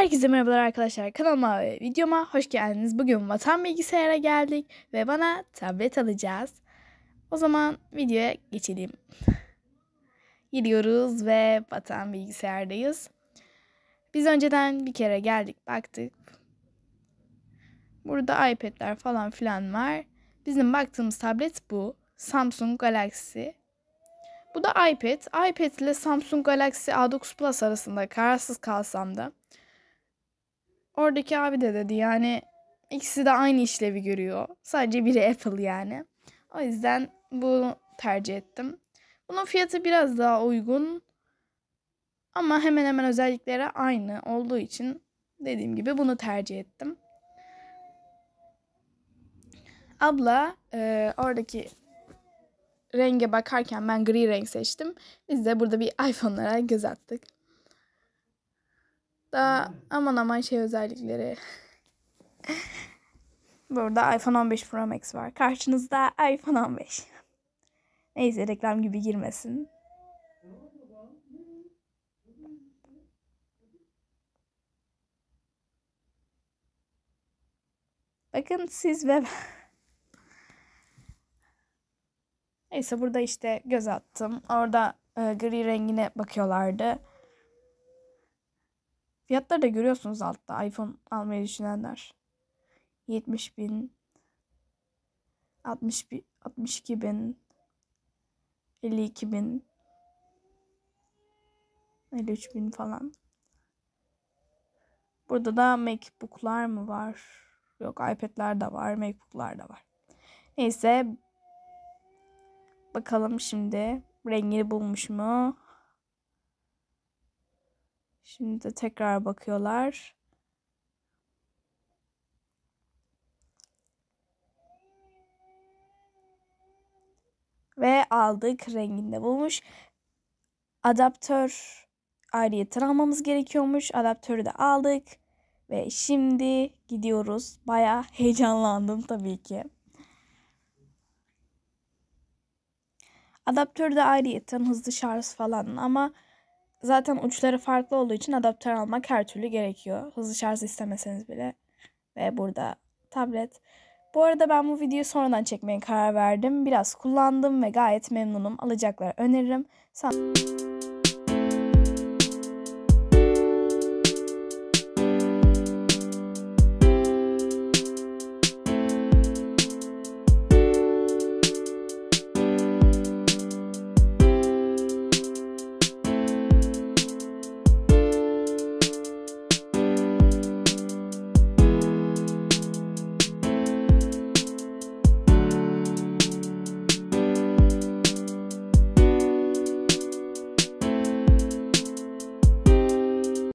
Herkese merhabalar arkadaşlar. Kanalıma ve videoma hoş geldiniz. Bugün vatan bilgisayara geldik ve bana tablet alacağız. O zaman videoya geçelim. Gidiyoruz ve vatan bilgisayardayız. Biz önceden bir kere geldik baktık. Burada iPad'ler falan filan var. Bizim baktığımız tablet bu. Samsung Galaxy. Bu da iPad. iPad ile Samsung Galaxy A9 Plus arasında kararsız kalsam da Oradaki abi de dedi yani ikisi de aynı işlevi görüyor. Sadece biri Apple yani. O yüzden bu tercih ettim. Bunun fiyatı biraz daha uygun. Ama hemen hemen özellikleri aynı olduğu için dediğim gibi bunu tercih ettim. Abla e, oradaki renge bakarken ben gri renk seçtim. Biz de burada bir iPhone'lara göz attık. Daha aman aman şey özellikleri. Burada iPhone 15 Pro Max var. Karşınızda iPhone 15. Neyse reklam gibi girmesin. Bakın siz ve Neyse burada işte göz attım. Orada e, gri rengine bakıyorlardı. Fiyatları da görüyorsunuz altta iPhone almayı düşünenler. 70 bin, 60 bin, 62 bin, 52 bin, 53 bin falan. Burada da MacBook'lar mı var? Yok iPad'ler de var, MacBook'lar da var. Neyse. Bakalım şimdi rengini bulmuş mu? Şimdi de tekrar bakıyorlar. Ve aldık renginde bulmuş. Adaptör ayrıyeten almamız gerekiyormuş. Adaptörü de aldık. Ve şimdi gidiyoruz. Baya heyecanlandım tabii ki. Adaptörü de ayrıyeten hızlı şarj falan ama Zaten uçları farklı olduğu için adaptör almak her türlü gerekiyor. Hızlı şarj istemeseniz bile. Ve burada tablet. Bu arada ben bu videoyu sonradan çekmeye karar verdim. Biraz kullandım ve gayet memnunum. Alacakları öneririm. Sana...